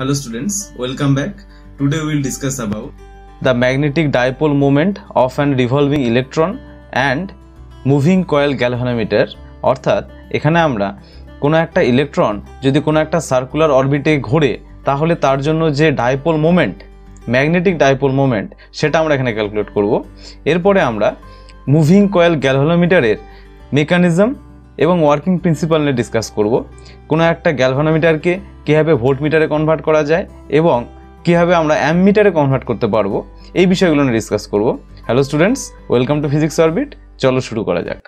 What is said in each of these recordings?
Hello students, welcome back. Today we will discuss about the magnetic dipole moment of an revolving electron and moving coil galvanometer অর্থাৎ এখানে আমরা কোনো একটা electron যদি কোনো একটা সার্কুলার অরবিটে ঘোরে তাহলে তার জন্য যে dipole moment magnetic dipole moment সেটা আমরা এখানে ক্যালকুলেট করব এরপরে আমরা মুভিং কয়েল গ্যালভানোমিটারের মেকানিজম এবং ওয়ার্কিং প্রিন্সিপাল নিয়ে ডিসকাস করব কোনো একটা গ্যালভানোমিটারকে কীভাবে ভোল্ট মিটারে কনভার্ট করা যায় এবং কীভাবে আমরা অ্যাম মিটারে কনভার্ট করতে পারবো এই বিষয়গুলো নিয়ে ডিসকাস করব hello students welcome to physics orbit চলো শুরু করা যাক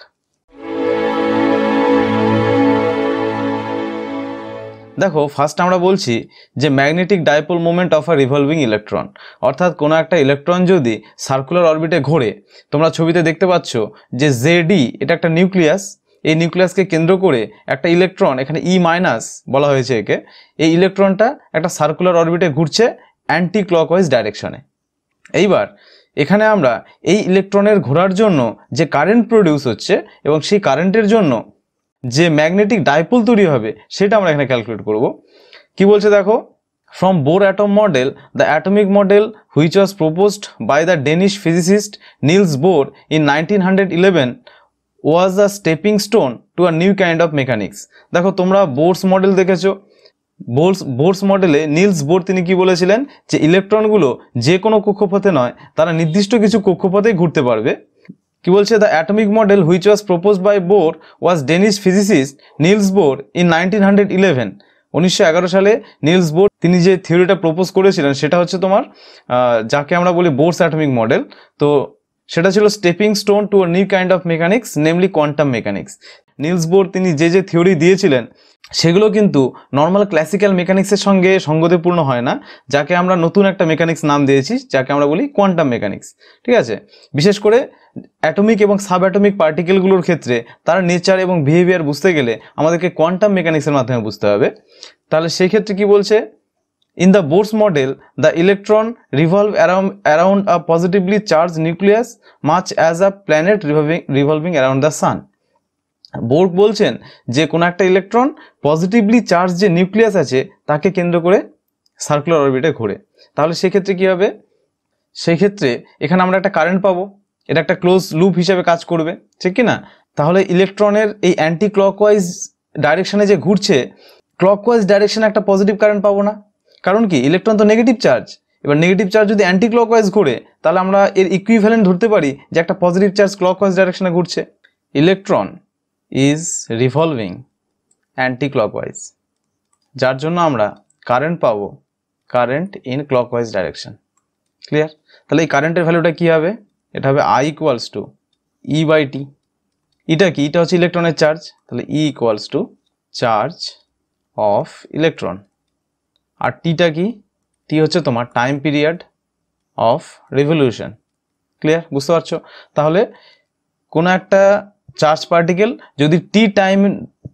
দেখো ফার্স্ট আমরা বলছি যে magnetic dipole movement of a revolving electron অর্থাৎ কোনো একটা ইলেকট্রন যদি সার্কুলার অরবিটে ঘোরে তোমরা ছবিতে দেখতে পাচ্ছ যে জেডি e, এটা একটা নিউক্লিয়াস এই নিউক্লিয়াসকে কেন্দ্র করে একটা ইলেকট্রন এখানে ই e মাইনাস বলা হয়েছে একে এই ইলেকট্রনটা একটা সার্কুলার অরবিটে ঘুরছে অ্যান্টি ক্লকওয়াইজ ডাইরেকশনে এইবার এখানে আমরা এই ইলেকট্রনের ঘোরার জন্য যে কারেন্ট প্রডিউস হচ্ছে এবং সেই কারেন্টের জন্য যে ম্যাগনেটিক ডাইপুল তৈরি হবে সেটা আমরা এখানে ক্যালকুলেট করব কি বলছে দেখো from Bohr atom model the atomic model which was proposed by the Danish physicist Niels Bohr in nineteen hundred eleven was a stepping stone to a new kind of mechanics দেখো তোমরা Bohr's model দেখেছো Bohr's Bohr's মডেলে Niels Bohr তিনি কি বলেছিলেন যে ইলেকট্রনগুলো যে কোনো কক্ষপথে নয় তারা নির্দিষ্ট কিছু কক্ষপথেই ঘুরতে পারবে কি বলছে the atomic model which was propose by Bohr was Danish physicist Niels Bohr in nineteen hundred eleven উনিশশো সালে নীলস বোর তিনি যে থিওরিটা প্রপোজ করেছিলেন সেটা হচ্ছে তোমার যাকে আমরা বলি বোর্স অ্যাটমিক মডেল তো সেটা ছিল stepping stone to new kind of mechanics namely quantum mechanics Niels Bohr তিনি যে যে থিওরি দিয়েছিলেন সেগুলো কিন্তু নর্মাল ক্লাসিক্যাল মেকানিক্সের সঙ্গে সঙ্গতিপূর্ণ হয় না যাকে আমরা নতুন একটা মেকানিক্স নাম দিয়েছি যাকে আমরা বলি কোয়ান্টাম মেকানিক্স ঠিক আছে বিশেষ করে অ্যাটমিক এবং সাব অ্যাটমিক পার্টিকেলগুলোর ক্ষেত্রে তার নেচার এবং বিহেভিয়ার বুঝতে গেলে আমাদেরকে কোয়ান্টাম মেকানিক্সের মাধ্যমে বুঝতে হবে তাহলে সেই ক্ষেত্রে কি বলছে In the Bohr's model, the electron revolve around, around a positively charged nucleus much as a planet revolving, revolving around the sun. বলছেন যে কোনো একটা ইলেকট্রন পজিটিভলি চার্জ যে নিউক্লিয়াস আছে তাকে কেন্দ্র করে সার্কুলার অরবিটে ঘোরে তাহলে সেক্ষেত্রে কী হবে সেক্ষেত্রে এখানে আমরা একটা কারেন্ট পাবো এটা একটা ক্লোজ লুপ হিসেবে কাজ করবে ঠিক কি না তাহলে ইলেকট্রনের এই অ্যান্টি ক্লকওয়াইজ ডাইরেকশানে যে ঘুরছে ক্লকওয়াইজ ডাইরেকশানে একটা পজিটিভ কারেন্ট পাবো না কারণ কি ইলেকট্রন তো নেগেটিভ চার্জ এবার নেগেটিভ চার্জ যদি অ্যান্টি ক্লকওয়াইজ ঘুরে তাহলে আমরা এর ইকুইভ্যালেন্ট ধরতে পারি যে একটা পজিটিভ চার্জ ক্লকওয়াইজ ডাইরেকশনে ঘুরছে electron is revolving anti clockwise যার জন্য আমরা কারেন্ট পাবো current in clockwise direction clear তাহলে এই কারেন্টের ভ্যালুটা কী হবে এটা হবে I equals to E by T ইটা কি এটা হচ্ছে ইলেকট্রনের চার্জ তাহলে E equals to charge of electron আর টিটা কি টি হচ্ছে তোমার time period of revolution clear বুঝতে পারছো তাহলে কোনো একটা চার্জ পার্টিকেল যদি টি টাইম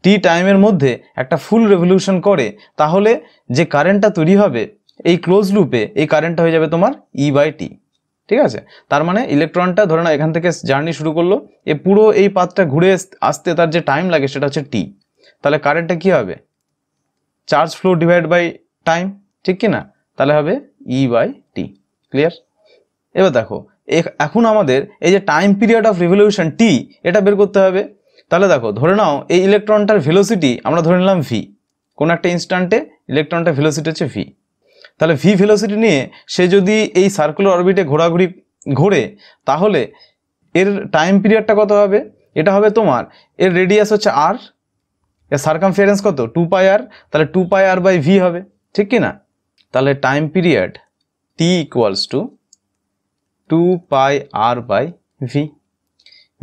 টি টাইমের মধ্যে একটা ফুল রেভলিউশন করে তাহলে যে কারেন্টটা তৈরি হবে এই ক্লোজ লুপে এই কারেন্টটা হয়ে যাবে তোমার ই বাই টি ঠিক আছে তার মানে ইলেকট্রনটা ধরে না এখান থেকে জার্নি শুরু করলো এ পুরো এই পাতটা ঘুরে আসতে তার যে টাইম লাগে সেটা হচ্ছে টি তাহলে কারেন্টটা কি হবে charge flow divide by time ঠিক কি না তাহলে হবে ই বাই টি ক্লিয়ার এবার দেখো এখন আমাদের এই যে time period of revolution T এটা বের করতে হবে তাহলে দেখো ধরে নাও এই ইলেকট্রনটার ভেলোসিটি আমরা ধরে নিলাম ভি কোনো একটা ইনস্ট্যান্টে ইলেকট্রনটার ভেলোসিটি হচ্ছে ভি তাহলে ভি ভেলোসিটি নিয়ে সে যদি এই সার্কুলার অরবিটে ঘোরাঘুরি ঘোরে তাহলে এর টাইম পিরিয়ডটা কত হবে এটা হবে তোমার এর রেডিয়াস হচ্ছে আর এর সার্কামফিয়ারেন্স কত টু পাই আর তাহলে two pi R by V হবে ঠিক কি না তাহলে time period T equals to two pi R by V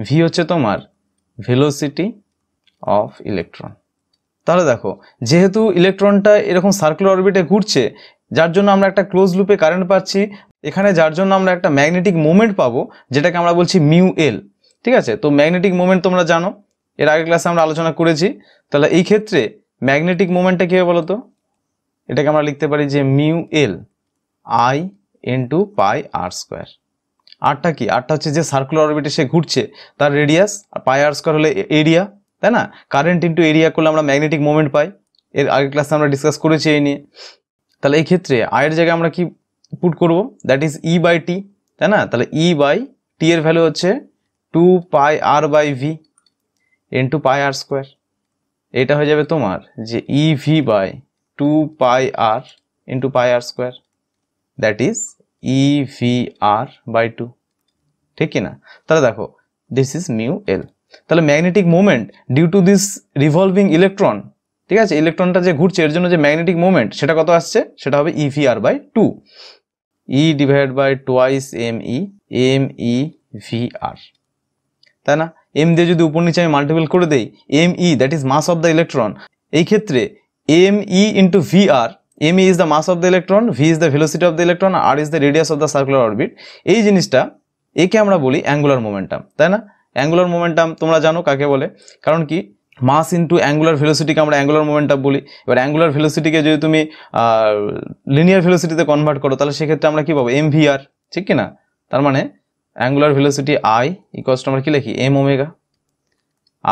V হচ্ছে তোমার ভেলোসিটি অফ ইলেকট্রন তাহলে দেখো যেহেতু ইলেকট্রনটা এরকম সার্কুলার অরবিটে ঘুরছে যার জন্য আমরা একটা ক্লোজ লুপে কারেন্ট পাচ্ছি এখানে যার জন্য আমরা একটা ম্যাগনেটিক মোমেন্ট পাবো যেটাকে আমরা বলছি মিউ এল ঠিক আছে তো ম্যাগনেটিক মোমেন্ট তোমরা জানো এর আগের ক্লাসে আমরা আলোচনা করেছি তাহলে এই ক্ষেত্রে ম্যাগনেটিক মোমেন্টটা কী হবে বলো তো এটাকে আমরা লিখতে পারি যে mu L I into pi R square আরটা কি আরটা হচ্ছে যে সার্কুলার অরবিটে সে ঘুরছে তার radius R pi R square হলে এরিয়া তাই না কারেন্ট ইন্টু এরিয়া করলে আমরা ম্যাগনেটিক মুভমেন্ট পাই এর আগের ক্লাসে আমরা ডিসকাস করেছি এই নিয়ে তাহলে এই ক্ষেত্রে আয়ের জায়গায় আমরা কি পুট করব that is E by T তাই না তাহলে ই বাই টি এর ভ্যালু হচ্ছে two pi R by V into pi R square এটা হয়ে যাবে তোমার যে E V by 2 pi r into pi r square that is EVR by 2 ঠিক কি না তাহলে দেখো দিস ইজ মিউ এল তাহলে magnetic movement due to this revolving electron ঠিক আছে ইলেকট্রনটা যে ঘুরছে এর জন্য যে ম্যাগনেটিক মুভমেন্ট সেটা কত আসছে সেটা হবে E V R by two E divide by twice M E M E V R তাই না এম দিয়ে যদি উপর নিচে আমি মাল্টিপল করে দেই M E that is mass of the electron এই ক্ষেত্রে m e into vr m e is the mass of the electron v is the velocity of the electron r is the radius of the circular orbit এই জিনিসটা একে আমরা বলি angular momentum তাই না angular momentum তোমরা জানো কাকে বলে কারণ কি মাস ইন্টু অ্যাঙ্গুলার ভেলোসিটিকে আমরা অ্যাঙ্গুলার মোমেন্টাম বলি এবার অ্যাঙ্গুলার ভেলোসিটিকে যদি তুমি লিনিয়ার ভেলোসিটিতে কনভার্ট করো তাহলে সেক্ষেত্রে আমরা কী পাবো এম ভি আর ঠিক কি না তার মানে অ্যাঙ্গুলার ভেলোসিটি আই ইকস্ট আমরা কী লিখি এম ওমেগা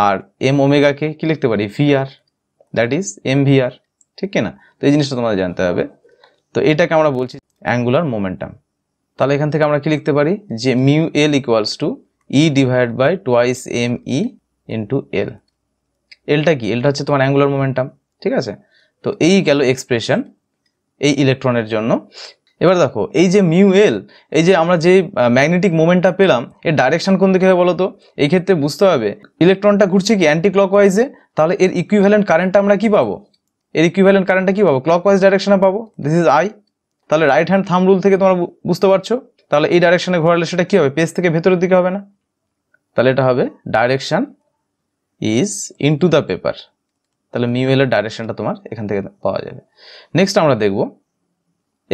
আর এম ওমেগাকে কী লিখতে পারি V R that is MVR ঠিক না তো এই জিনিসটা তোমাদের জানতে হবে তো এটাকে আমরা বলছি অ্যাঙ্গুলার মোমেন্টাম তাহলে এখান থেকে আমরা কি লিখতে পারি যে mu L equals to E divide by twice M E into L এলটা কি এলটা হচ্ছে তোমার অ্যাঙ্গুলার মোমেন্টাম ঠিক আছে তো এই গেল এক্সপ্রেশন এই ইলেকট্রনের জন্য এবার দেখো এই যে মিউ এল এই যে আমরা যে ম্যাগনেটিক মোমেন্টটা পেলাম এর ডাইরেকশন কোন দিকে বলো তো এই ক্ষেত্রে বুঝতে হবে ইলেকট্রনটা ঘুরছে কি অ্যান্টি ক্লকওয়াইজে তাহলে এর ইকুইভ্যালেন্ট কারেন্টটা আমরা কি পাবো এর ইকুইভ্যালেন্ট কারেন্টটা কি পাবো ক্লকওয়াইজ ডাইরেকশনে পাবো দিস ইজ আই তাহলে রাইট হ্যান্ড থাম রুল থেকে তোমরা বুঝতে পারছো তাহলে এই ডাইরেকশনে ঘোরালে সেটা কি হবে পেজ থেকে ভেতরের দিকে হবে না তাহলে এটা হবে direction is into the paper তাহলে মিউ এলের ডাইরেকশনটা তোমার এখান থেকে পাওয়া যাবে নেক্সট আমরা দেখবো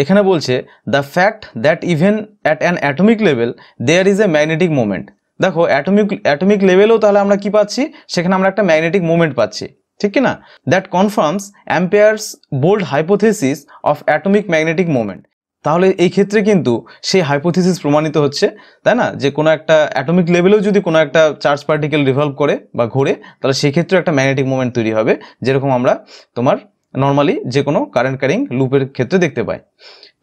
এখানে বলছে the fact that even at an atomic level there is a magnetic movement দেখো অ্যাটমিক অ্যাটমিক লেভেলেও তাহলে আমরা কি পাচ্ছি সেখানে আমরা একটা ম্যাগনেটিক মুভমেন্ট পাচ্ছি ঠিক কি না that confirms Ampere's bold hypothesis of atomic magnetic movement তাহলে এই ক্ষেত্রে কিন্তু সেই হাইপোথিসিস প্রমাণিত হচ্ছে তাই না যে কোনো একটা অ্যাটমিক লেভেলেও যদি কোনো একটা চার্জ পার্টিকেল রিভলভ করে বা ঘোরে তাহলে সেই ক্ষেত্রে একটা ম্যাগনেটিক মুভমেন্ট তৈরি হবে যেরকম আমরা তোমার নর্মালি যে কোনো কারেন্ট ক্যারিং লুপের ক্ষেত্রে দেখতে পাই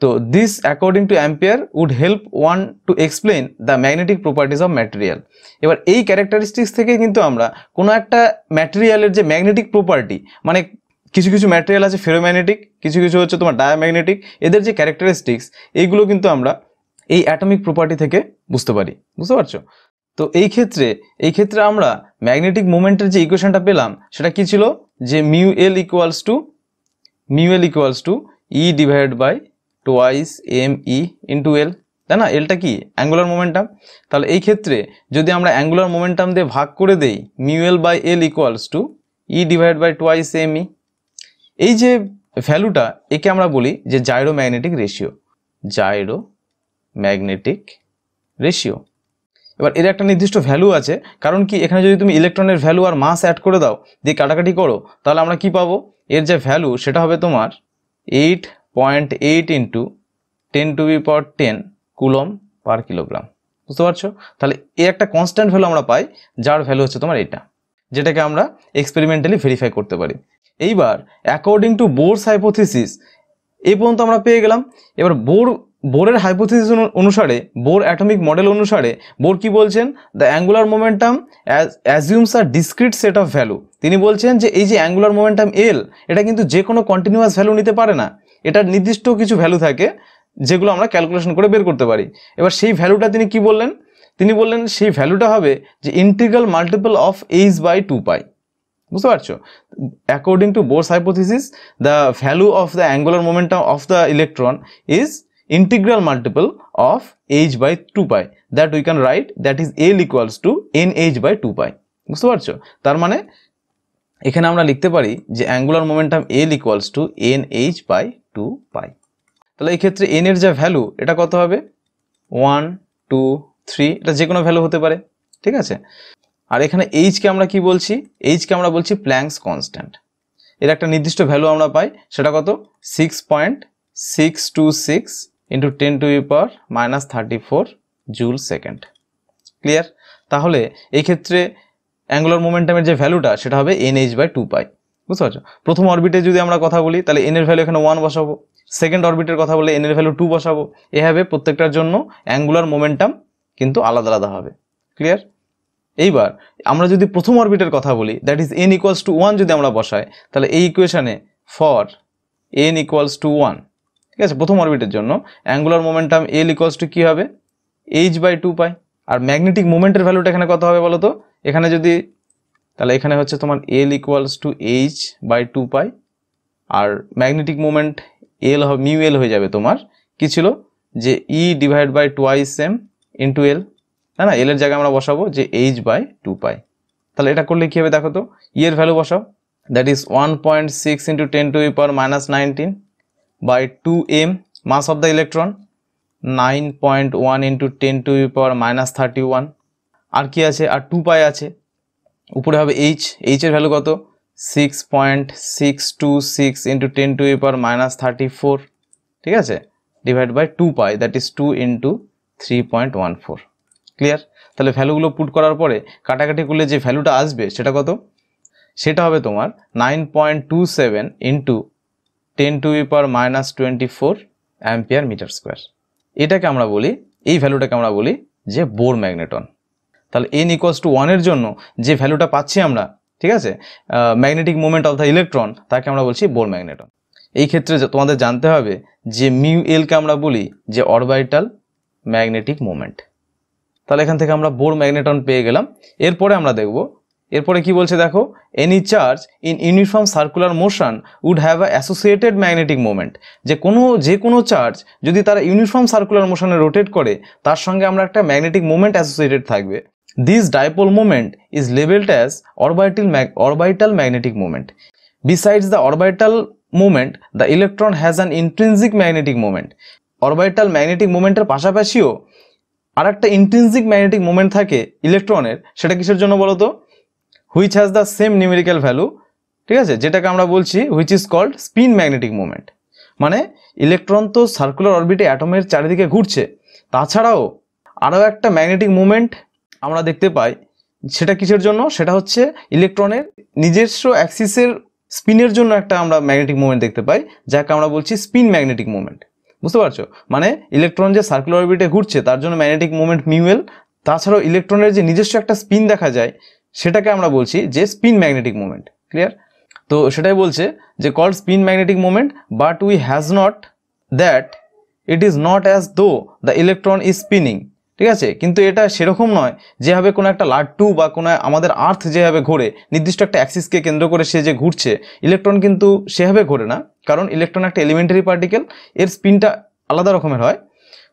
তো this according to Ampere would help one to explain the magnetic properties of material এবার এই ক্যারেক্টারিস্টিক্স থেকে কিন্তু আমরা কোনো একটা ম্যাটেরিয়ালের যে ম্যাগনেটিক প্রপার্টি মানে কিছু কিছু ম্যাটেরিয়াল আছে ফেরোম্যাগনেটিক কিছু কিছু হচ্ছে তোমার ডায়াম্যাগনেটিক এদের যে ক্যারেক্টারিস্টিক্স এইগুলো কিন্তু আমরা এই অ্যাটমিক প্রপার্টি থেকে বুঝতে পারি বুঝতে পারছো তো এই ক্ষেত্রে এই ক্ষেত্রে আমরা ম্যাগনেটিক মুভমেন্টের যে ইকুয়েশনটা পেলাম সেটা কি ছিল যে mu L equals to mu L equals to E divide by twice M E into L তাই না এলটা কি অ্যাঙ্গুলার মোমেন্টাম তাহলে এই ক্ষেত্রে যদি আমরা অ্যাঙ্গুলার মোমেন্টাম দিয়ে ভাগ করে দেই mu L by L equals to E divide by twice M E এই যে ভ্যালুটা একে আমরা বলি যে gyro magnetic ratio gyro magnetic ratio এবার এর একটা নির্দিষ্ট ভ্যালু আছে কারণ কি এখানে যদি তুমি ইলেকট্রনের ভ্যালু আর মাস অ্যাড করে দাও দিয়ে কাটাকাটি করো তাহলে আমরা কি পাবো এর যে ভ্যালু সেটা হবে তোমার eight point eight into ten to be power ten coulomb per kilogram বুঝতে পারছো তাহলে এই একটা কনস্ট্যান্ট ভ্যালু আমরা পাই যার ভ্যালু হচ্ছে তোমার এটা যেটাকে আমরা এক্সপেরিমেন্টালি ভেরিফাই করতে পারি এইবার অ্যাকর্ডিং টু বোর সাইপোথিস এই পর্যন্ত আমরা পেয়ে গেলাম এবার বোর বোরের হাইপোথিস অনুসারে বোর অ্যাটমিক মডেল অনুসারে বোর কি বলছেন the angular momentum assumes are discrete set of value তিনি বলছেন যে এই যে অ্যাঙ্গুলার মোমেন্টাম এল এটা কিন্তু যে কোনো কন্টিনিউয়াস ভ্যালু নিতে পারে না এটার নির্দিষ্ট কিছু ভ্যালু থাকে যেগুলো আমরা ক্যালকুলেশন করে বের করতে পারি এবার সেই ভ্যালুটা তিনি কি বললেন তিনি বললেন সেই ভ্যালুটা হবে যে integral multiple of h by two pi বুঝতে পারছো according to Bohr's hypothesis the value of the angular momentum of the electron is integral multiple of h by 2 pi that we can write that is l equals to nh by 2 pi বুঝতে পারছো তার মানে এখানে আমরা লিখতে পারি যে angular momentum l equals to n h by two pi তাহলে এই ক্ষেত্রে n এর যা ভ্যালু এটা কত হবে ওয়ান টু থ্রি এটা যে কোনো ভ্যালু হতে পারে ঠিক আছে আর এখানে এইচকে আমরা কি বলছি এইচকে আমরা বলছি প্ল্যাঙ্কস কনস্ট্যান্ট এর একটা নির্দিষ্ট ভ্যালু আমরা পাই সেটা কত six point six two six into ten to power minus thirty four joule second clear তাহলে এই ক্ষেত্রে অ্যাঙ্গুলার মোমেন্টামের যে ভ্যালুটা সেটা হবে n h by two pi বুঝতে পারছো প্রথম অরবিটে যদি আমরা কথা বলি তাহলে এন এর ভ্যালু এখানে ওয়ান বসাবো সেকেন্ড অরবিটের কথা বলে এন এর ভ্যালু টু বসাবো এভাবে প্রত্যেকটার জন্য অ্যাঙ্গুলার মোমেন্টাম কিন্তু আলাদা আলাদা হবে ক্লিয়ার এইবার আমরা যদি প্রথম অরবিটের কথা বলি that is n equals to one যদি আমরা বসাই তাহলে এই ইকুয়েশানে for n equals to one ঠিক আছে প্রথম অরবিটের জন্য angular momentum l equals to কী হবে এইচ বাই টু পাই আর ম্যাগনেটিক মোমেন্টের ভ্যালুটা এখানে কত হবে বলো তো এখানে যদি তাহলে এখানে হচ্ছে তোমার l equals to h by two pi আর ম্যাগনেটিক মোমেন্ট এল হবে মিউ এল হয়ে যাবে তোমার কি ছিল যে e divide by twice m into l না না এলের জায়গায় আমরা বসাবো যে এইচ বাই টু পাই তাহলে এটা করলে কী হবে দেখো তো ইয়ের e ভ্যালু বসাও that is one point six into ten to power minus nineteen by two m mass of the electron nine point one into ten to power minus thirty one আর কি আছে আর টু পাই আছে উপরে হবে h এইচের value কত six point six two six into ten to power minus thirty four ঠিক আছে divide by two pi that is two into three point one four clear তাহলে ভ্যালুগুলো পুট করার পরে কাটাকাটি করলে যে ভ্যালুটা আসবে সেটা কত সেটা হবে তোমার nine point two seven into ten to power minus twenty four ampere metre square এটাকে আমরা বলি এই ভ্যালুটাকে আমরা বলি যে বোর ম্যাগনেটন তাহলে এন ইকোয়াস টু ওয়ানের জন্য যে ভ্যালুটা পাচ্ছি আমরা ঠিক আছে ম্যাগনেটিক মুভমেন্ট দ্য ইলেকট্রন তাকে আমরা বলছি বোর ম্যাগনেটন এই ক্ষেত্রে তোমাদের জানতে হবে যে মিউ এলকে আমরা বলি যে অরবাইটাল ম্যাগনেটিক মুভমেন্ট তাহলে এখান থেকে আমরা বোর ম্যাগনেটন পেয়ে গেলাম এরপরে আমরা দেখব এরপরে কি বলছে দেখো any charge in uniform circular motion would have a associated magnetic movement যে কোনো যে কোনো চার্জ যদি তারা ইউনিফর্ম সার্কুলার মোশনে রোটেট করে তার সঙ্গে আমরা একটা ম্যাগনেটিক মুভমেন্ট অ্যাসোসিয়েটেড থাকবে this dipole movement is labelled as mag orbital magnetic movement besides the orbital movement the electron has an intrinsic magnetic movement orbital magnetic মুভমেন্টের পাশাপাশিও আর একটা ইন্ট্রিনজিক ম্যাগনেটিক মুভমেন্ট থাকে ইলেকট্রনের সেটা কিসের জন্য বলো তো which has the same numerical value ঠিক আছে যেটাকে আমরা বলছি which is called spin magnetic movement মানে ইলেকট্রন তো সার্কুলার অরবিটে অ্যাটমের চারিদিকে ঘুরছে তাছাড়াও আরও একটা ম্যাগনেটিক মুভমেন্ট আমরা দেখতে পাই সেটা কিসের জন্য সেটা হচ্ছে ইলেকট্রনের নিজস্ব অ্যাক্সিসের স্পিনের জন্য একটা আমরা ম্যাগনেটিক মুভমেন্ট দেখতে পাই যাকে আমরা বলছি স্পিন ম্যাগনেটিক মুভমেন্ট বুঝতে পারছো মানে ইলেকট্রন যে সার্কুলার অরবিটে ঘুরছে তার জন্য ম্যাগনেটিক মুভমেন্ট মিউয়েল তাছাড়াও ইলেকট্রনের যে নিজস্ব একটা স্পিন দেখা যায় সেটাকে আমরা বলছি যে স্পিন ম্যাগনেটিক মুভমেন্ট ক্লিয়ার তো সেটাই বলছে যে call spin magnetic movement but we has not that it is not as though the electron is spinning ঠিক আছে কিন্তু এটা সেরকম নয় যেভাবে কোনো একটা লাট্টু বা কোনো আমাদের আর্থ যেভাবে ঘোরে নির্দিষ্ট একটা অ্যাক্সিসকে কেন্দ্র করে সে যে ঘুরছে ইলেকট্রন কিন্তু সেভাবে ঘোরে না কারণ ইলেকট্রন একটা এলিমেন্টারি পার্টিকেল এর স্পিনটা আলাদা রকমের হয়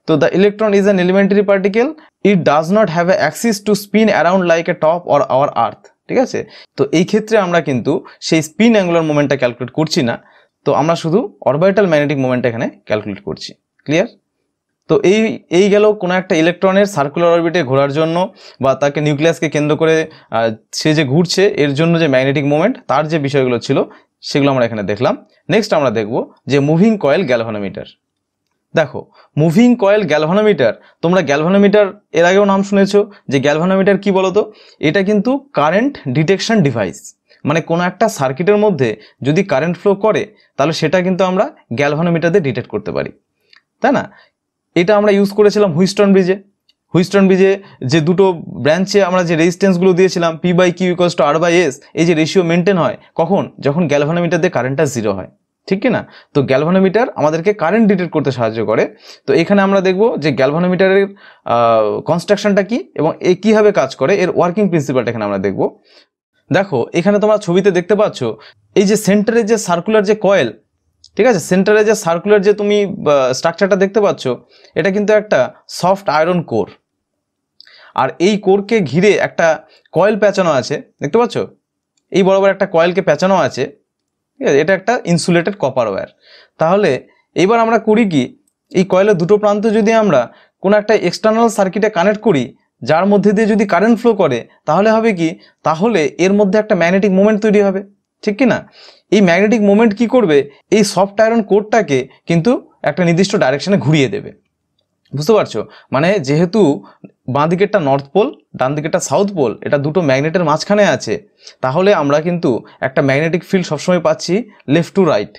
তো the electron is an elementary particle it does not have a axis to spin around like a top or our earth ঠিক আছে তো এই ক্ষেত্রে আমরা কিন্তু সেই স্পিন অ্যাঙ্গুলার মুভমেন্টটা ক্যালকুলেট করছি না তো আমরা শুধু অরবাইটাল ম্যাগনেটিক মোমেন্টটা এখানে ক্যালকুলেট করছি ক্লিয়ার তো এই এই গেল কোনো একটা ইলেকট্রনের সার্কুলার অরবিটে ঘোরার জন্য বা তাকে নিউক্লিয়াসকে কেন্দ্র করে সে যে ঘুরছে এর জন্য যে ম্যাগনেটিক মুভমেন্ট তার যে বিষয়গুলো ছিল সেগুলো আমরা এখানে দেখলাম নেক্সট আমরা দেখব যে মুভিং কয়েল গ্যালভানোমিটার দেখো মুভিং কয়েল গ্যালভানোমিটার তোমরা গ্যালভানোমিটার এর আগেও নাম শুনেছ যে গ্যালভানোমিটার কি বলো তো এটা কিন্তু কারেন্ট ডিটেকশন ডিভাইস মানে কোনো একটা সার্কিটের মধ্যে যদি কারেন্ট ফ্লো করে তাহলে সেটা কিন্তু আমরা গ্যালভানোমিটার দিয়ে ডিটেক্ট করতে পারি তাই না এটা আমরা ইউজ করেছিলাম হুইস্টন ব্রিজে হুইস্টন ব্রিজে যে দুটো ব্রাঞ্চে আমরা যে রেজিস্ট্যান্সগুলো দিয়েছিলাম P by Q equal to R by S এই যে রেশিও মেনটেন হয় কখন যখন গ্যালভানোমিটার দিয়ে কারেন্টটা জিরো হয় ঠিক কি না তো গ্যালভানোমিটার আমাদেরকে কারেন্ট ডিটেক্ট করতে সাহায্য করে তো এখানে আমরা দেখব যে গ্যালভানোমিটারের কনস্ট্রাকশনটা কি এবং এ কীভাবে কাজ করে এর ওয়ার্কিং প্রিন্সিপালটা এখানে আমরা দেখব দেখো এখানে তোমরা ছবিতে দেখতে পাচ্ছ এই যে সেন্টারের যে সার্কুলার যে কয়েল ঠিক আছে সেন্টারে যে সার্কুলার যে তুমি স্ট্রাকচারটা দেখতে পাচ্ছ এটা কিন্তু একটা সফট আয়রন কোর আর এই কোরকে ঘিরে একটা কয়েল প্যাঁচানো আছে দেখতে পাচ্ছ এই বরাবর একটা কয়েলকে প্যাঁচানো আছে ঠিক আছে এটা একটা ইনসুলেটেড কপার ওয়্যার তাহলে এবার আমরা করি কি এই কয়েলের দুটো প্রান্ত যদি আমরা কোনো একটা এক্সটার্নাল সার্কিটে কানেক্ট করি যার মধ্যে দিয়ে যদি কারেন্ট ফ্লো করে তাহলে হবে কি তাহলে এর মধ্যে একটা ম্যাগনেটিক মুভমেন্ট তৈরি হবে ঠিক কি না এই ম্যাগনেটিক মুভমেন্ট কি করবে এই সফট আয়রন কোডটাকে কিন্তু একটা নির্দিষ্ট ডাইরেকশনে ঘুরিয়ে দেবে বুঝতে পারছো মানে যেহেতু বাঁ দিকেরটা নর্থ পোল ডান দিকেরটা সাউথ পোল এটা দুটো ম্যাগনেটের মাঝখানে আছে তাহলে আমরা কিন্তু একটা ম্যাগনেটিক ফিল্ড সবসময় পাচ্ছি লেফট টু রাইট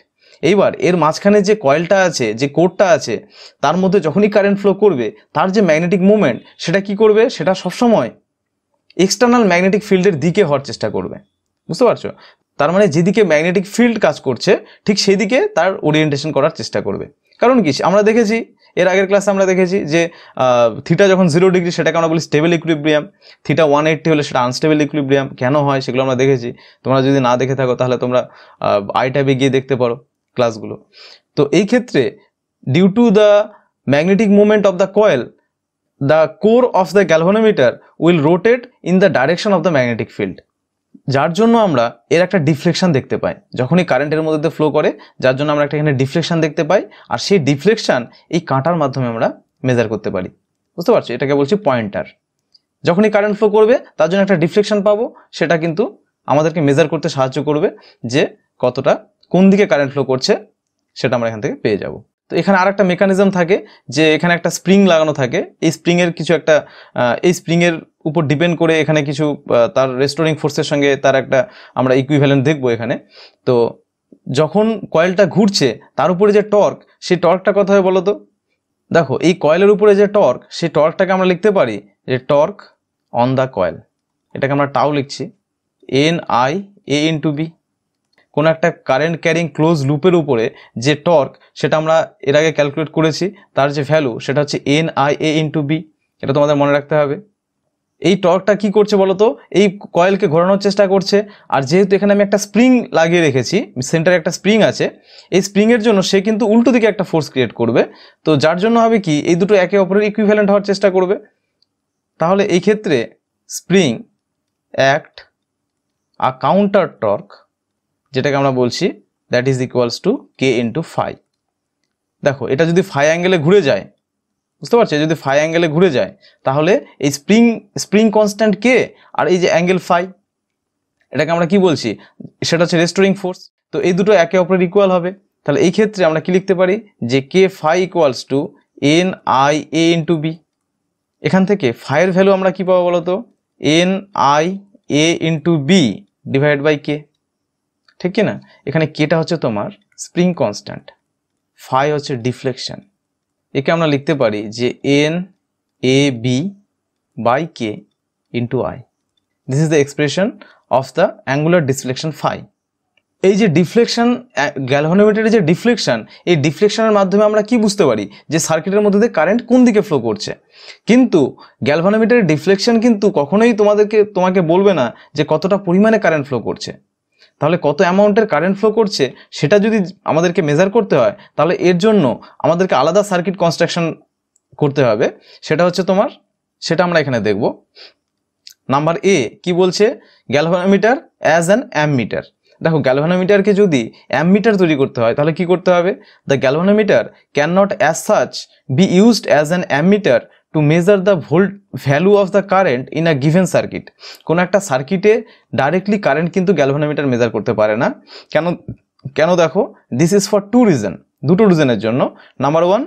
এইবার এর মাঝখানে যে কয়েলটা আছে যে কোডটা আছে তার মধ্যে যখনই কারেন্ট ফ্লো করবে তার যে ম্যাগনেটিক মুভমেন্ট সেটা কি করবে সেটা সবসময় এক্সটার্নাল ম্যাগনেটিক ফিল্ডের দিকে হওয়ার চেষ্টা করবে বুঝতে পারছো তার মানে যেদিকে ম্যাগনেটিক ফিল্ড কাজ করছে ঠিক সেদিকে তার ওরিয়েন্টেশন করার চেষ্টা করবে কারণ কি আমরা দেখেছি এর আগের ক্লাসে আমরা দেখেছি যে থিটা যখন জিরো ডিগ্রি সেটাকে আমরা বলি stable equilibrium theta one eighty হলে সেটা আনস্টেবল ইকুইব্রিয়াম কেন হয় সেগুলো আমরা দেখেছি তোমরা যদি না দেখে থাকো তাহলে তোমরা আই ট্যাবে গিয়ে দেখতে পারো ক্লাসগুলো তো এই ক্ষেত্রে due to the magnetic movement of the coil the core of the galvanometer will rotate in the direction of the magnetic field যার জন্য আমরা এর একটা ডিফ্লেকশান দেখতে পাই যখনই কারেন্টের মধ্যে ফ্লো করে যার জন্য আমরা একটা এখানে ডিফ্লেকশান দেখতে পাই আর সেই ডিফ্লেকশান এই কাঁটার মাধ্যমে আমরা মেজার করতে পারি বুঝতে পারছো এটাকে বলছি পয়েন্টার যখনই কারেন্ট ফ্লো করবে তার জন্য একটা ডিফ্লেকশান পাবো সেটা কিন্তু আমাদেরকে মেজার করতে সাহায্য করবে যে কতটা কোন দিকে কারেন্ট ফ্লো করছে সেটা আমরা এখান থেকে পেয়ে যাবো তো এখানে আর একটা মেকানিজম থাকে যে এখানে একটা স্প্রিং লাগানো থাকে এই স্প্রিংয়ের কিছু একটা এই স্প্রিংয়ের উপর ডিপেন্ড করে এখানে কিছু তার রেস্টোরিং ফোর্সের সঙ্গে তার একটা আমরা ইকুইভ্যালেন্ট দেখব এখানে তো যখন কয়েলটা ঘুরছে তার উপরে যে টর্ক সেই টর্কটা কথা হয় বলো তো দেখো এই কয়েলের উপরে যে টর্ক সেই টর্কটাকে আমরা লিখতে পারি যে টর্ক অন দ্য কয়েল এটাকে আমরা টাও লিখছি N I A into B কোনো একটা কারেন্ট ক্যারিং ক্লোজ লুপের উপরে যে টর্ক সেটা আমরা এর আগে ক্যালকুলেট করেছি তার যে ভ্যালু সেটা হচ্ছে N I A into B এটা তোমাদের মনে রাখতে হবে এই টর্কটা কি করছে বলতো এই কয়েলকে ঘোরানোর চেষ্টা করছে আর যেহেতু এখানে আমি একটা স্প্রিং লাগিয়ে রেখেছি সেন্টারে একটা স্প্রিং আছে এই স্প্রিংয়ের জন্য সে কিন্তু উল্টো দিকে একটা ফোর্স ক্রিয়েট করবে তো যার জন্য হবে কি এই দুটো একে অপরের ইকুইভ্যালেন্ট হওয়ার চেষ্টা করবে তাহলে এই ক্ষেত্রে spring act a counter torque যেটাকে আমরা বলছি that is equals to k into phi দেখো এটা যদি ফাই অ্যাঙ্গেলে ঘুরে যায় বুঝতে পারছি যদি ফাই অ্যাঙ্গেলে ঘুরে যায় তাহলে এই স্প্রিং স্প্রিং কনস্ট্যান্ট কে আর এই যে অ্যাঙ্গেল ফাই এটাকে আমরা কি বলছি সেটা হচ্ছে রেস্টোরিং ফোর্স তো এই দুটো একে অপরের ইকুয়াল হবে তাহলে এই ক্ষেত্রে আমরা কি লিখতে পারি যে k phi equals to N I A into B এখান থেকে ফাইয়ের ভ্যালু আমরা কি পাবো বলতো N I A into B divide by k ঠিক না এখানে কেটা হচ্ছে তোমার স্প্রিং কনস্ট্যান্ট ফাই হচ্ছে ডিফ্লেকশন একে আমরা লিখতে পারি যে N A B by k into I this is the expression of the angular deflection phi এই যে ডিফ্লেকশন গ্যালভানোমিটারের যে ডিফ্লেকশন এই ডিফ্লেকশনের মাধ্যমে আমরা কি বুঝতে পারি যে সার্কিটের মধ্যে দিয়ে কারেন্ট কোন দিকে ফ্লো করছে কিন্তু গ্যালভানোমিটারের ডিফ্লেকশন কিন্তু কখনোই তোমাদেরকে তোমাকে বলবে না যে কতটা পরিমাণে কারেন্ট ফ্লো করছে তাহলে কত অ্যামাউন্টের কারেন্ট ফ্লো করছে সেটা যদি আমাদেরকে মেজার করতে হয় তাহলে এর জন্য আমাদেরকে আলাদা সার্কিট কনস্ট্রাকশন করতে হবে সেটা হচ্ছে তোমার সেটা আমরা এখানে দেখব নাম্বার এ কি বলছে গ্যালভানোমিটার অ্যাজ অ্যান মিটার দেখো গ্যালভানোমিটারকে যদি মিটার তৈরি করতে হয় তাহলে কি করতে হবে the galvanometer can not as such be used as an meter to measure the volt value of the current in a given circuit কোনো একটা সার্কিটে ডাইরেক্টলি কারেন্ট কিন্তু গ্যালভানোমিটার মেজার করতে পারে না কেন কেন দেখো this is for two reason দুটো রিজনের জন্য number one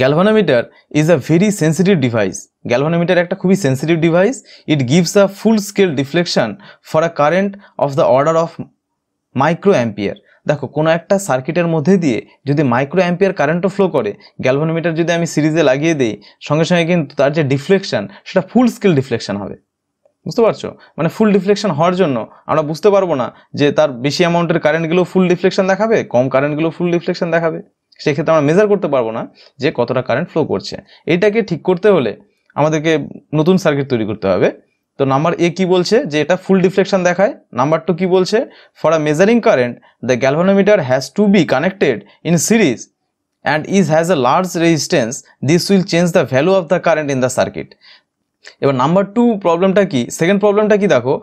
galvanometer is a very sensitive device galvanometer একটা খুবই sensitive device it gives a full scale deflection for a current of the order of micro ampere দেখো কোনো একটা সার্কিটের মধ্যে দিয়ে যদি মাইক্রো অ্যাম্পিয়ার কারেন্টও ফ্লো করে গ্যালভোনোমিটার যদি আমি সিরিজে লাগিয়ে দিই সঙ্গে সঙ্গে কিন্তু তার যে ডিফ্লেকশান সেটা ফুল স্কেল ডিফ্লেকশান হবে বুঝতে পারছো মানে ফুল ডিফ্লেকশান হওয়ার জন্য আমরা বুঝতে পারবো না যে তার বেশি অ্যামাউন্টের কারেন্টগুলো ফুল ডিফ্লেকশান দেখাবে কম কারেন্টগুলো ফুল ডিফ্লেকশন দেখাবে সেক্ষেত্রে আমরা মেজার করতে পারবো না যে কতটা কারেন্ট ফ্লো করছে এটাকে ঠিক করতে হলে আমাদেরকে নতুন সার্কিট তৈরি করতে হবে তো নাম্বার এ কি বলছে যে এটা ফুল ডিফ্লেকশন দেখায় নাম্বার টু কি বলছে for a measuring current the galvanometer has to be connected in series and is has a large resistance this will change the value of the current in the circuit এবার number two প্রবলেমটা কি second প্রবলেমটা কি দেখো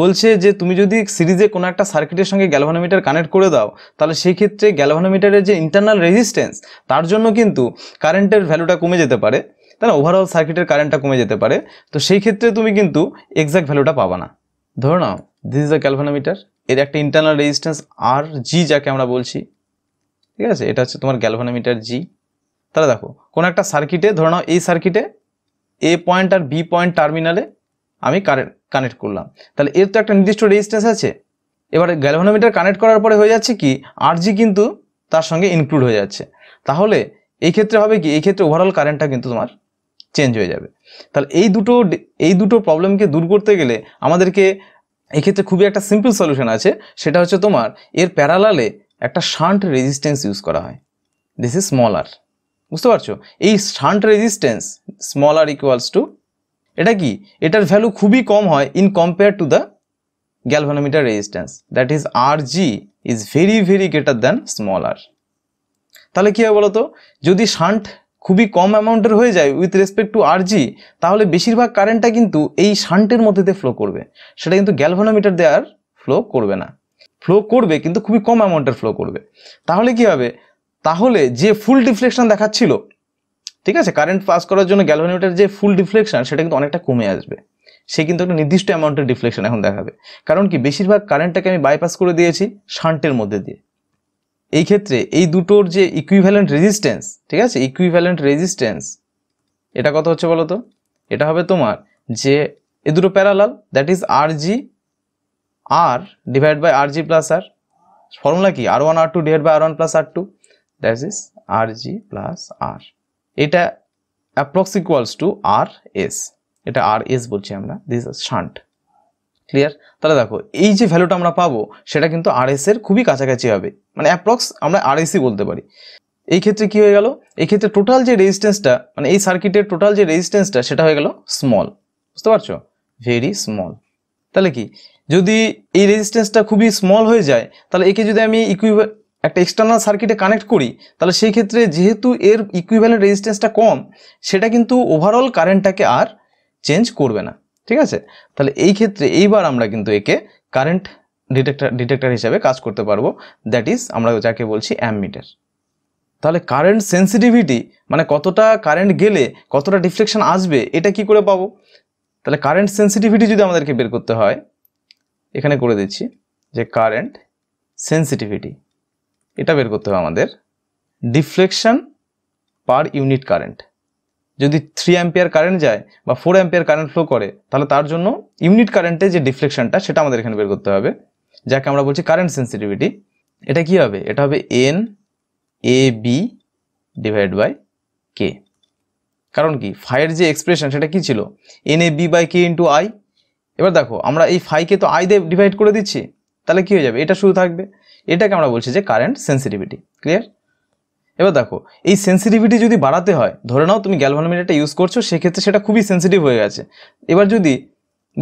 বলছে যে তুমি যদি সিরিজে কোনো একটা সার্কিটের সঙ্গে গ্যালভানোমিটার কানেক্ট করে দাও তাহলে সেই ক্ষেত্রে গ্যালভানোমিটারের যে ইন্টারনাল রেজিস্ট্যান্স তার জন্য কিন্তু কারেন্টের ভ্যালুটা কমে যেতে পারে তাহলে ওভারঅল সার্কিটের কারেন্টটা কমে যেতে পারে তো সেই ক্ষেত্রে তুমি কিন্তু এক্স্যাক্ট ভ্যালুটা পাবা না ধরো now this is the galvanometer এর একটা ইন্টারনাল রেজিস্ট্যান্স আর জি যাকে আমরা বলছি ঠিক আছে এটা হচ্ছে তোমার ক্যালভানোমিটার জি তাহলে দেখো কোনো একটা সার্কিটে ধরে নাও এই সার্কিটে এ পয়েন্ট আর বি পয়েন্ট টার্মিনালে আমি কারেন্ট কানেক্ট করলাম তাহলে এর তো একটা নির্দিষ্ট রেজিস্ট্যান্স আছে এবারে গ্যালভানোমিটার কানেক্ট করার পরে হয়ে যাচ্ছে কি আর জি কিন্তু তার সঙ্গে ইনক্লুড হয়ে যাচ্ছে তাহলে এই ক্ষেত্রে হবে কি এই ক্ষেত্রে ওভারঅল কারেন্টটা কিন্তু তোমার চেঞ্জ হয়ে যাবে তাহলে এই দুটো এই দুটো প্রবলেমকে দূর করতে গেলে আমাদেরকে এক্ষেত্রে খুবই একটা সিম্পল সলিউশন আছে সেটা হচ্ছে তোমার এর প্যারালালে একটা শান্ট রেজিস্ট্যান্স ইউজ করা হয় দিস ইজ স্মলার বুঝতে পারছো এই shunt resistance smaller equals to এটা কি এটার ভ্যালু খুবই কম হয় in compare to the galvanometer resistance that is R G is very very greater than smaller তাহলে কী হয় বলতো যদি শান্ট খুবই কম অ্যামাউন্টের হয়ে যায় উইথ রেসপেক্ট টু আর তাহলে বেশিরভাগ কারেন্টটা কিন্তু এই শান্টের মধ্যে দিয়ে ফ্লো করবে সেটা কিন্তু গ্যালভানোমিটার দেওয়ার ফ্লো করবে না ফ্লো করবে কিন্তু খুবই কম অ্যামাউন্টের ফ্লো করবে তাহলে কি হবে তাহলে যে ফুল ডিফ্লেকশন দেখাচ্ছিল ঠিক আছে কারেন্ট পাস করার জন্য গ্যালভানোমিটার যে ফুল ডিফ্লেকশন সেটা কিন্তু অনেকটা কমে আসবে সে কিন্তু একটা নির্দিষ্ট অ্যামাউন্টের ডিফ্লেকশন এখন দেখাবে কারণ কি বেশিরভাগ কারেন্টটাকে আমি বাইপাস করে দিয়েছি শান্টের মধ্যে দিয়ে এই ক্ষেত্রে এই দুটোর যে ইকুইভ্যালেন্ট রেজিস্ট্যান্স ঠিক আছে ইকুইভ্যালেন্ট রেজিস্ট্যান্স এটা কত হচ্ছে বলো তো এটা হবে তোমার যে এ দুটো parallel that is R G R divide by R G plus R formula কি R one R two divide by R one plus R two that is R G plus R এটা approx equals to R S এটা R S বলছি আমরা this shunt clear তাহলে দেখো এই যে ভ্যালুটা আমরা পাবো সেটা কিন্তু আর এসের খুবই কাছাকাছি হবে মানে অ্যাপ্রক্স আমরা আর বলতে পারি এই ক্ষেত্রে কি হয়ে গেল এই ক্ষেত্রে টোটাল যে রেজিস্টেন্সটা মানে এই সার্কিটের টোটাল যে রেজিস্ট্যান্সটা সেটা হয়ে গেল স্মল বুঝতে পারছো ভেরি স্মল তাহলে কি যদি এই রেজিস্ট্যান্সটা খুবই স্মল হয়ে যায় তাহলে একে যদি আমি ইকুইভ একটা এক্সটার্নাল সার্কিটে কানেক্ট করি তাহলে সেই ক্ষেত্রে যেহেতু এর ইকুইভ্যালেন্ট রেজিস্ট্যান্সটা কম সেটা কিন্তু ওভারঅল কারেন্টটাকে আর চেঞ্জ করবে না ঠিক আছে তাহলে এই ক্ষেত্রে এইবার আমরা কিন্তু একে কারেন্ট ডিটেক্টর ডিটেক্টর হিসাবে কাজ করতে পারবো দ্যাট ইজ আমরা যাকে বলছি অ্যামমিটার তাহলে কারেন্ট সেন্সিটিভিটি মানে কতটা কারেন্ট গেলে কতটা ডিফ্লেকশন আসবে এটা কি করে পাবো তাহলে কারেন্ট সেন্সিটিভিটি যদি আমাদেরকে বের করতে হয় এখানে করে দিচ্ছি যে কারেন্ট সেন্সিটিভিটি এটা বের করতে হবে আমাদের ডিফ্লেকশন পার ইউনিট কারেন্ট যদি থ্রি অ্যাম্পিয়ার কারেন্ট যায় বা ফোর অ্যাম্পিয়ার কারেন্ট ফ্লো করে তাহলে তার জন্য ইউনিট কারেন্টে যে ডিফ্লেকশনটা সেটা আমাদের এখানে বের করতে হবে যাকে আমরা বলছি কারেন্ট সেন্সিটিভিটি এটা কি হবে এটা হবে N A B divide by k কারণ কি ফাইয়ের যে এক্সপ্রেশন সেটা কি ছিল N A B by k into I এবার দেখো আমরা এই ফাইকে তো আই দিয়ে ডিভাইড করে দিচ্ছি তাহলে কি হয়ে যাবে এটা শুরু থাকবে এটাকে আমরা বলছি যে কারেন্ট সেন্সিটিভিটি ক্লিয়ার এবার দেখো এই সেন্সিটিভিটি যদি বাড়াতে হয় ধরে নাও তুমি গ্যালভানোমিটারটা ইউজ করছো সেক্ষেত্রে সেটা খুবই সেন্সিটিভ হয়ে গেছে এবার যদি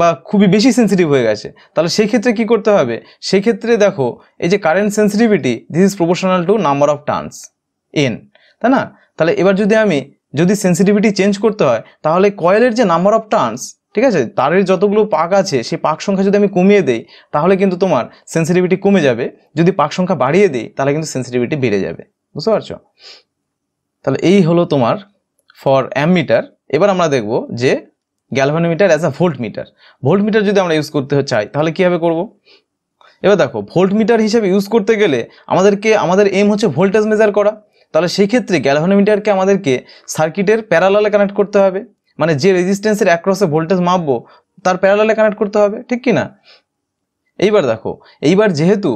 বা খুবই বেশি সেন্সিটিভ হয়ে গেছে তাহলে সেক্ষেত্রে কি করতে হবে সেক্ষেত্রে দেখো এই যে current sensitivity this is proportional to number of turns N তাই না তাহলে এবার যদি আমি যদি সেন্সিটিভিটি চেঞ্জ করতে হয় তাহলে কয়েলের যে নাম্বার অফ টার্নস ঠিক আছে তারের যতগুলো পাক আছে সেই পাক সংখ্যা যদি আমি কমিয়ে দেই তাহলে কিন্তু তোমার সেন্সিটিভিটি কমে যাবে যদি পাক সংখ্যা বাড়িয়ে দিই তাহলে কিন্তু সেন্সিটিভিটি বেড়ে যাবে বুঝতে পারছো তাহলে এই হলো তোমার ফর মিটার এবার আমরা দেখব যে galvanometer as a voltmeter voltmeter যদি আমরা ইউজ করতে চাই তাহলে কীভাবে করব এবার দেখো ভোল্ট মিটার হিসেবে ইউজ করতে গেলে আমাদেরকে আমাদের এম হচ্ছে ভোল্টেজ মেজার করা তাহলে সেই ক্ষেত্রে গ্যালভানোমিটারকে আমাদেরকে সার্কিটের প্যারালালে কানেক্ট করতে হবে মানে যে রেজিস্ট্যান্সের অ্যাক্রসে ভোল্টেজ মাপবো তার প্যারালালে কানেক্ট করতে হবে ঠিক কি না এইবার দেখো এইবার যেহেতু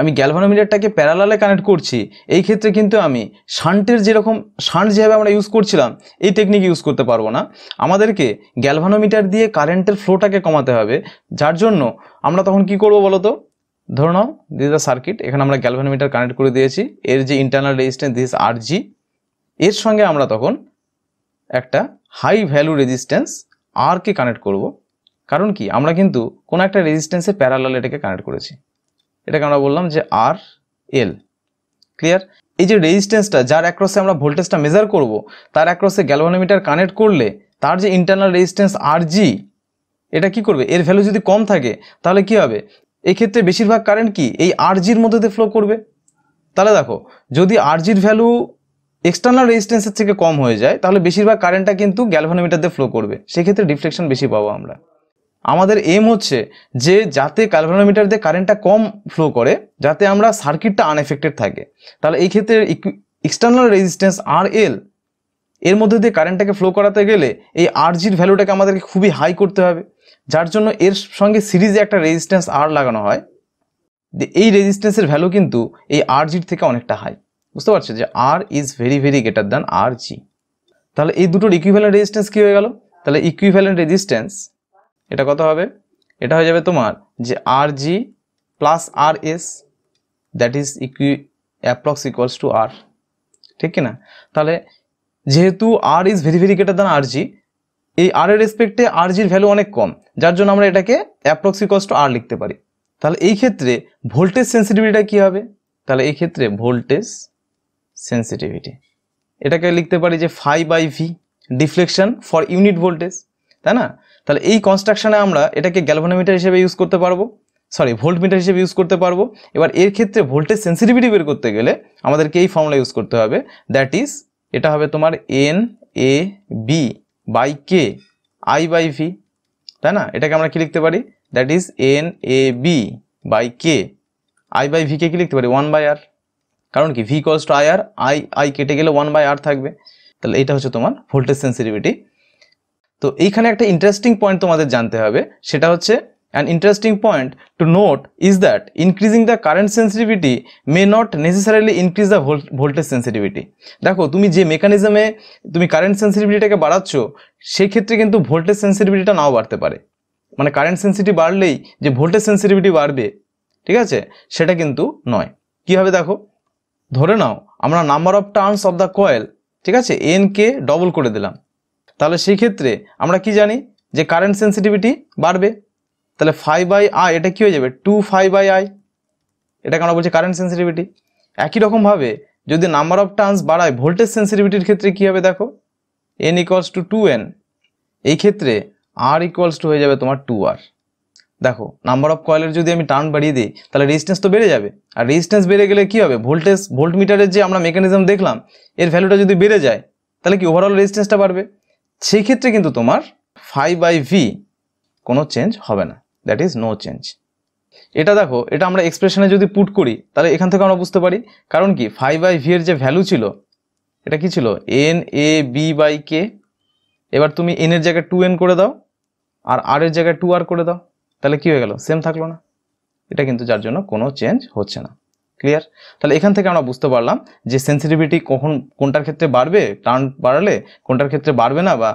আমি গ্যালভানোমিটারটাকে প্যারালালে কানেক্ট করছি এই ক্ষেত্রে কিন্তু আমি শান্টের যেরকম শান্ট যেভাবে আমরা ইউজ করছিলাম এই টেকনিক ইউজ করতে পারবো না আমাদেরকে গ্যালভানোমিটার দিয়ে কারেন্টের ফ্লোটাকে কমাতে হবে যার জন্য আমরা তখন কি করব বলো তো ধরে নাও দিস দ্য সার্কিট এখানে আমরা গ্যালভানোমিটার কানেক্ট করে দিয়েছি এর যে internal resistance this R G এর সঙ্গে আমরা তখন একটা হাই ভ্যালু রেজিস্ট্যান্স আরকে কানেক্ট করবো কারণ কি আমরা কিন্তু কোনো একটা রেজিস্ট্যান্সে প্যারালাল এটাকে কানেক্ট করেছি এটাকে আমরা বললাম যে আর এল ক্লিয়ার এই যে রেজিস্ট্যান্সটা যার অ্যাক্রসে আমরা ভোল্টেজটা মেজার করব তার অ্যাক্রসে গ্যালোনোমিটার কানেক্ট করলে তার যে ইন্টারনাল রেজিস্ট্যান্স আর জি এটা কি করবে এর ভ্যালু যদি কম থাকে তাহলে কি হবে এই ক্ষেত্রে বেশিরভাগ কারেন্ট কি এই আর জির মধ্যে দিয়ে ফ্লো করবে তাহলে দেখো যদি আর জির ভ্যালু এক্সটার্নাল রেজিস্ট্যান্সের থেকে কম হয়ে যায় তাহলে বেশিরভাগ কারেন্টটা কিন্তু গ্যালভানোমিটার দিয়ে ফ্লো করবে সেক্ষেত্রে ডিফ্লেকশন বেশি পাবো আমরা আমাদের এম হচ্ছে যে যাতে ক্যালভানোমিটার দিয়ে কারেন্টটা কম ফ্লো করে যাতে আমরা সার্কিটটা আনএফেক্টেড থাকে তাহলে এই ক্ষেত্রে এক্সটার্নাল রেজিস্ট্যান্স আর এল এর মধ্যে দিয়ে কারেন্টটাকে ফ্লো করাতে গেলে এই আর জির ভ্যালুটাকে আমাদেরকে খুবই হাই করতে হবে যার জন্য এর সঙ্গে সিরিজে একটা রেজিস্ট্যান্স আর লাগানো হয় এই রেজিস্ট্যান্সের ভ্যালু কিন্তু এই আর জির থেকে অনেকটা হাই বুঝতে পারছো যে R is very very greater than R G তাহলে এই দুটোর ইকুইভ্যালেন্ট রেজিস্ট্যান্স কী হয়ে গেল তাহলে ইকুইভ্যালেন্ট রেজিস্ট্যান্স এটা কত হবে এটা হয়ে যাবে তোমার যে R G plus R S that is equi approx equals to R ঠিক কি না তাহলে যেহেতু R is very very greater than R G এই আর এর রেসপেক্টে আর জির ভ্যালু অনেক কম যার জন্য আমরা এটাকে অ্যাপ্রক্স ইকুয়ালস টু আর লিখতে পারি তাহলে এই ক্ষেত্রে ভোল্টেজ সেন্সিটিভিটিটা কী হবে তাহলে এই ক্ষেত্রে ভোল্টেজ সেন্সিটিভিটি এটাকে লিখতে পারি যে phi by V deflection for unit voltage তাই না তাহলে এই কনস্ট্রাকশানে আমরা এটাকে গ্যালভানোমিটার হিসেবে ইউজ করতে পারবো সরি ভোল্টমিটার হিসেবে ইউজ করতে পারবো এবার এর ক্ষেত্রে ভোল্টেজ সেন্সিটিভিটি বের করতে গেলে আমাদেরকে এই ফর্মুলা ইউজ করতে হবে দ্যাট ইজ এটা হবে তোমার N A B by k I by V তাই না এটাকে আমরা কি লিখতে পারি that is N A B by k I by V কে কি লিখতে পারি ওয়ান বাই আর কারণ কি V cost I R I I কেটে গেলে ওয়ান বাই আর থাকবে তাহলে এটা হচ্ছে তোমার ভোল্টেজ সেন্সিটিভিটি তো এইখানে একটা ইন্টারেস্টিং পয়েন্ট তোমাদের জানতে হবে সেটা হচ্ছে an interesting point to note is that increasing the current sensitivity may not necessarily increase the voltage sensitivity দেখো তুমি যে মেকানিজমে তুমি কারেন্ট সেন্সিটিভিটিটাকে বাড়াচ্ছ সেক্ষেত্রে কিন্তু ভোল্টেজ সেন্সিটিভিটিটা নাও বাড়তে পারে মানে কারেন্ট সেন্সিটিভিটি বাড়লেই যে ভোল্টেজ সেন্সিটিভিটি বাড়বে ঠিক আছে সেটা কিন্তু নয় কি হবে দেখো ধরে নাও আমরা number of turns of the coil ঠিক আছে এন কে ডবল করে দিলাম তাহলে সেই ক্ষেত্রে আমরা কি জানি যে কারেন্ট সেন্সিটিভিটি বাড়বে তাহলে ফাইভ বাই আই এটা কী হয়ে যাবে টু ফাইভ বাই আই এটাকে আমরা বলছি কারেন্ট সেন্সিটিভিটি একই রকমভাবে যদি নাম্বার অফ টার্নস বাড়ায় ভোল্টেজ সেন্সিটিভিটির ক্ষেত্রে কী হবে দেখো N equals to two N এই ক্ষেত্রে আর ইকোয়ালস টু হয়ে যাবে তোমার টু আর দেখো নাম্বার অফ কয়েলের যদি আমি টার্ন বাড়িয়ে দিই তাহলে রেজিস্টেন্স তো বেড়ে যাবে আর রেজিস্টেন্স বেড়ে গেলে কী হবে ভোল্টেজ ভোল্ট মিটারের যে আমরা মেকানিজম দেখলাম এর ভ্যালুটা যদি বেড়ে যায় তাহলে কি ওভারঅল রেজিস্টেন্সটা বাড়বে সেক্ষেত্রে কিন্তু তোমার ফাইভ বাই ভি কোনো চেঞ্জ হবে না দ্যাট ইজ নো চেঞ্জ এটা দেখো এটা আমরা এক্সপ্রেশনে যদি পুট করি তাহলে এখান থেকে আমরা বুঝতে পারি কারণ কি ফাইভ বাই ভি এর যে ভ্যালু ছিল এটা কি ছিল N A B by k এবার তুমি এন এর জায়গায় টু এন করে দাও আর আর এর জায়গায় টু আর করে দাও তাহলে কি হয়ে গেল সেম থাকলো না এটা কিন্তু যার জন্য কোনো চেঞ্জ হচ্ছে না ক্লিয়ার তাহলে এখান থেকে আমরা বুঝতে পারলাম যে সেন্সিটিভিটি কখন কোনটার ক্ষেত্রে বাড়বে টার্ন বাড়ালে কোনটার ক্ষেত্রে বাড়বে না বা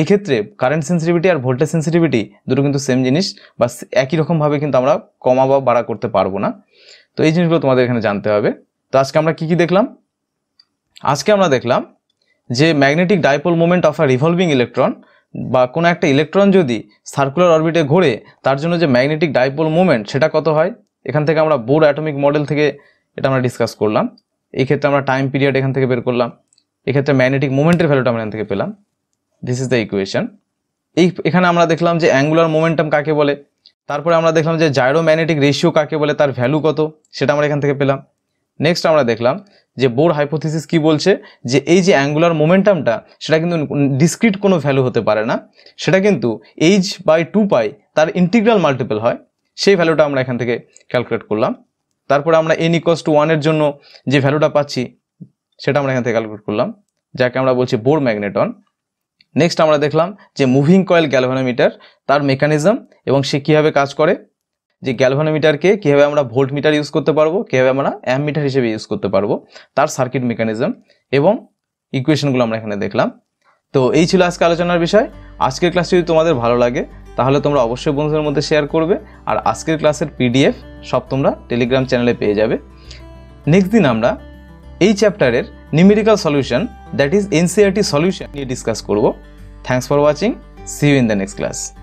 এই ক্ষেত্রে কারেন্ট সেন্সিটিভিটি আর ভোল্টেজ সেন্সিটিভিটি দুটো কিন্তু সেম জিনিস বা একই রকমভাবে কিন্তু আমরা কমা বা বাড়া করতে পারবো না তো এই জিনিসগুলো তোমাদের এখানে জানতে হবে তো আজকে আমরা কি কি দেখলাম আজকে আমরা দেখলাম যে magnetic dipole movement of a revolving electron বা কোনো একটা ইলেকট্রন যদি সার্কুলার অরবিটে ঘোরে তার জন্য যে ম্যাগনেটিক ডাইপোল মুভমেন্ট সেটা কত হয় এখান থেকে আমরা বোর অ্যাটমিক মডেল থেকে এটা আমরা ডিসকাস করলাম এই ক্ষেত্রে আমরা টাইম পিরিয়ড এখান থেকে বের করলাম এক্ষেত্রে ম্যাগনেটিক মোমেন্টের ভ্যালুটা আমরা এখান থেকে পেলাম দিস ইজ দ্য ইকুয়েশন এই এখানে আমরা দেখলাম যে অ্যাঙ্গুলার মোমেন্টাম কাকে বলে তারপরে আমরা দেখলাম যে ম্যাগনেটিক রেশিও কাকে বলে তার ভ্যালু কত সেটা আমরা এখান থেকে পেলাম নেক্সট আমরা দেখলাম যে বোর হাইপোথিসিস কি বলছে যে এই যে অ্যাঙ্গুলার মোমেন্টামটা সেটা কিন্তু ডিসক্রিট কোনো ভ্যালু হতে পারে না সেটা কিন্তু এইচ বাই টু পাই তার ইন্টিগ্রাল মাল্টিপল হয় সেই ভ্যালুটা আমরা এখান থেকে ক্যালকুলেট করলাম তারপরে আমরা এন ইকোয়াস টু ওয়ানের জন্য যে ভ্যালুটা পাচ্ছি সেটা আমরা এখান থেকে ক্যালকুলেট করলাম যাকে আমরা বলছি বোর ম্যাগনেটন নেক্সট আমরা দেখলাম যে মুভিং কয়েল গ্যালভানোমিটার তার মেকানিজম এবং সে কীভাবে কাজ করে যে গ্যালভানোমিটারকে কীভাবে আমরা ভোল্ট মিটার ইউজ করতে পারবো কীভাবে আমরা অ্যাম মিটার হিসেবে ইউজ করতে পারবো তার সার্কিট মেকানিজম এবং ইকুয়েশনগুলো আমরা এখানে দেখলাম তো এই ছিল আজকে আলোচনার বিষয় আজকের ক্লাস যদি তোমাদের ভালো লাগে তাহলে তোমরা অবশ্যই বন্ধুদের মধ্যে শেয়ার করবে আর আজকের ক্লাসের পিডিএফ সব তোমরা টেলিগ্রাম চ্যানেলে পেয়ে যাবে নেক্সট দিন আমরা এই চ্যাপ্টারের numerical solution that is NCERT solution নিয়ে ডিসকাস করব thanks for watching see you in the next class